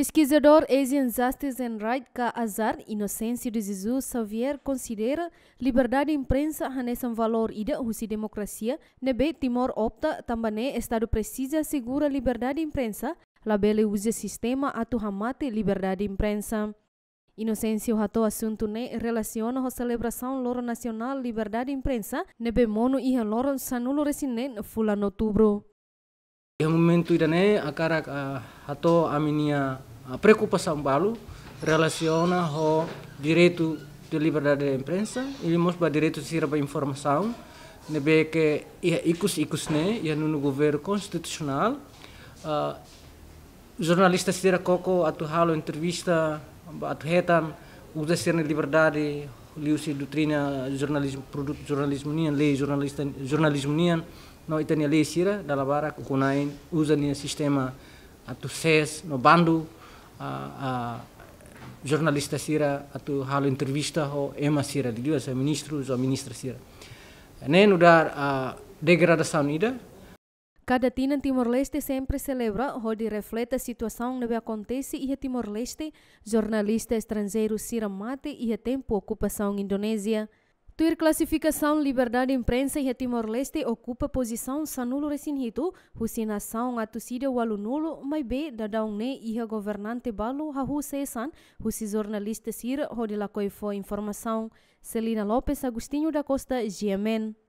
Pesquisador em Justice and Right Azar Inocencio de Jesus Xavier considera liberdade imprensa hanes um valor ida husi democracia, nebe Timor opta tambane Estado precisa segura liberdade imprensa, labele usa sistema atu hamate liberdade imprensa. Inocencio hato asunto ne relaciona a celebração Loro Nacional Liberdade Imprensa, nebe mono iha Loro Sanulo Resinen fulano outubro. Em momento irane akara uh, hato aminia A ah, preocupação Balu relaciona o direito de liberdade de imprensa e mostra o direito de ser a informação, nebe que é icus icus né, e no governo constitucional. Uh, jornalista Sira Coco atuhalo entrevista atuhetan usa ser liberdade liusi doutrina jornalismo produto jornalismo nian lei jornalista jornalismo nian no itania lei sira que kunain usa nian sistema atu ses no bando a, a jornalista sira atau hal entrevista ho ema sira Deus, dia ministro zo ministra sira nen udar a degradação ida Cada tina Timor-Leste sempre celebra onde reflete a situação que acontece em Timor-Leste, jornalista estrangeiro Sira Mate e tempo ocupação Indonésia. Tuir classificação liberdade de imprensa em Timor-Leste ocupa posição sanulo recinhito, husinação atusida walu nulo, mas be e a governante balu Rahu sesan, husi jornalista sir hodila foi informação. Celina Lopes Agostinho da Costa, GMN.